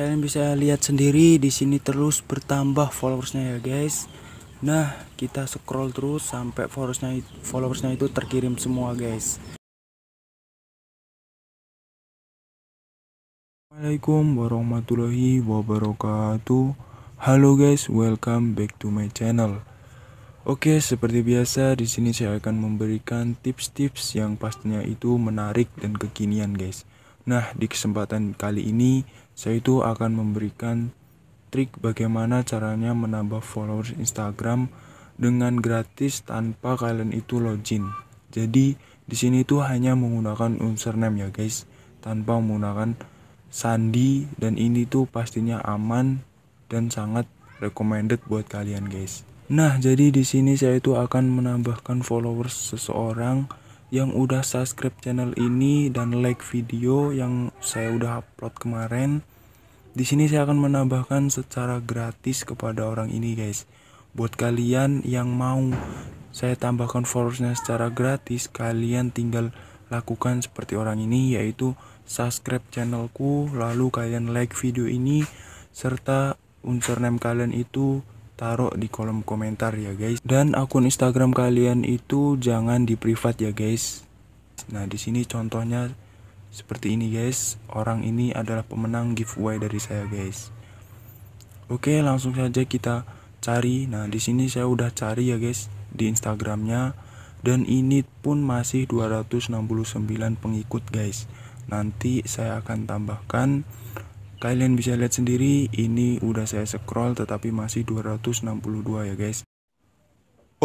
kalian bisa lihat sendiri di sini terus bertambah followersnya ya guys nah kita scroll terus sampai followersnya followersnya itu terkirim semua guys Assalamualaikum warahmatullahi wabarakatuh Halo guys welcome back to my channel Oke seperti biasa di sini saya akan memberikan tips-tips yang pastinya itu menarik dan kekinian guys Nah, di kesempatan kali ini saya itu akan memberikan trik bagaimana caranya menambah followers Instagram dengan gratis tanpa kalian itu login. Jadi, di sini itu hanya menggunakan username ya guys, tanpa menggunakan sandi dan ini tuh pastinya aman dan sangat recommended buat kalian guys. Nah, jadi di sini saya itu akan menambahkan followers seseorang yang udah subscribe channel ini dan like video yang saya udah upload kemarin. Di sini saya akan menambahkan secara gratis kepada orang ini guys. Buat kalian yang mau saya tambahkan followersnya secara gratis, kalian tinggal lakukan seperti orang ini yaitu subscribe channelku lalu kalian like video ini serta username kalian itu taruh di kolom komentar ya guys. Dan akun Instagram kalian itu jangan di privat ya guys. Nah, di sini contohnya seperti ini guys. Orang ini adalah pemenang giveaway dari saya guys. Oke, langsung saja kita cari. Nah, di sini saya udah cari ya guys di Instagramnya dan ini pun masih 269 pengikut guys nanti saya akan tambahkan Kalian bisa lihat sendiri, ini udah saya scroll tetapi masih 262 ya guys.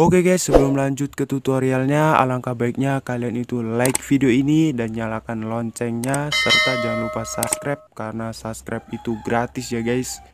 Oke guys, sebelum lanjut ke tutorialnya, alangkah baiknya kalian itu like video ini dan nyalakan loncengnya serta jangan lupa subscribe karena subscribe itu gratis ya guys.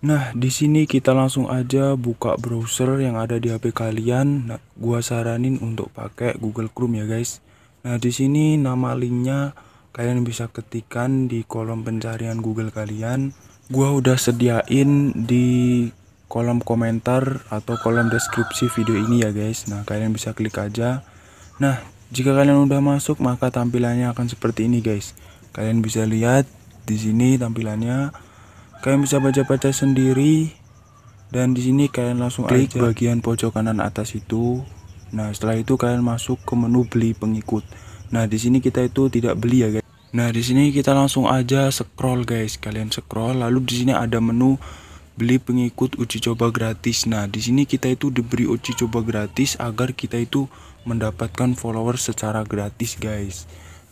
Nah, di sini kita langsung aja buka browser yang ada di HP kalian. Nah, gua saranin untuk pakai Google Chrome ya guys. Nah, di sini nama linknya kalian bisa ketikkan di kolom pencarian Google kalian gua udah sediain di kolom komentar atau kolom deskripsi video ini ya guys nah kalian bisa klik aja nah jika kalian udah masuk maka tampilannya akan seperti ini guys kalian bisa lihat di sini tampilannya kalian bisa baca-baca sendiri dan di sini kalian langsung klik aja. bagian pojok kanan atas itu nah setelah itu kalian masuk ke menu beli pengikut nah di sini kita itu tidak beli ya guys Nah, di sini kita langsung aja scroll guys. Kalian scroll lalu di sini ada menu beli pengikut uji coba gratis. Nah, di sini kita itu diberi uji coba gratis agar kita itu mendapatkan follower secara gratis, guys.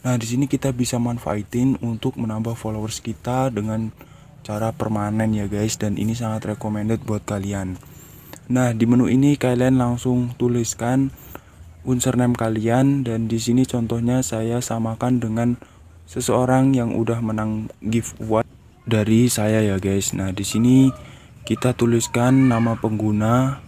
Nah, di sini kita bisa manfaatin untuk menambah followers kita dengan cara permanen ya, guys. Dan ini sangat recommended buat kalian. Nah, di menu ini kalian langsung tuliskan username kalian dan di sini contohnya saya samakan dengan seseorang yang udah menang giveaway dari saya ya guys. Nah, di sini kita tuliskan nama pengguna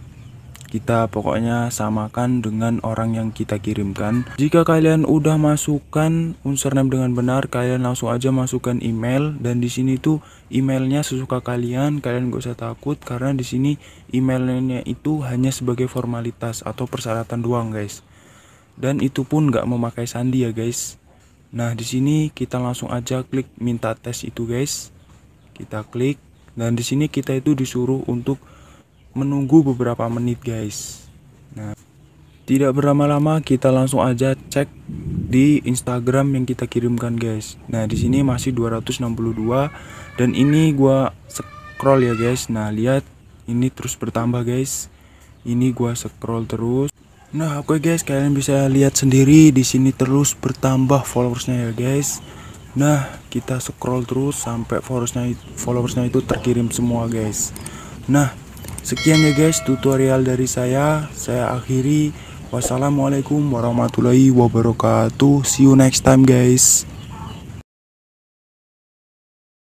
kita pokoknya samakan dengan orang yang kita kirimkan jika kalian udah masukkan username dengan benar kalian langsung aja masukkan email dan di sini tuh emailnya sesuka kalian kalian gak usah takut karena di sini emailnya itu hanya sebagai formalitas atau persyaratan doang guys dan itu pun gak memakai sandi ya guys Nah, di sini kita langsung aja klik minta tes itu, guys. Kita klik dan di sini kita itu disuruh untuk menunggu beberapa menit, guys. Nah, tidak berlama-lama kita langsung aja cek di Instagram yang kita kirimkan, guys. Nah, di sini masih 262 dan ini gua scroll ya, guys. Nah, lihat ini terus bertambah, guys. Ini gua scroll terus Nah, oke okay guys, kalian bisa lihat sendiri di sini terus bertambah followersnya ya guys. Nah, kita scroll terus sampai followersnya followersnya itu terkirim semua guys. Nah, sekian ya guys tutorial dari saya. Saya akhiri. Wassalamualaikum warahmatullahi wabarakatuh. See you next time guys.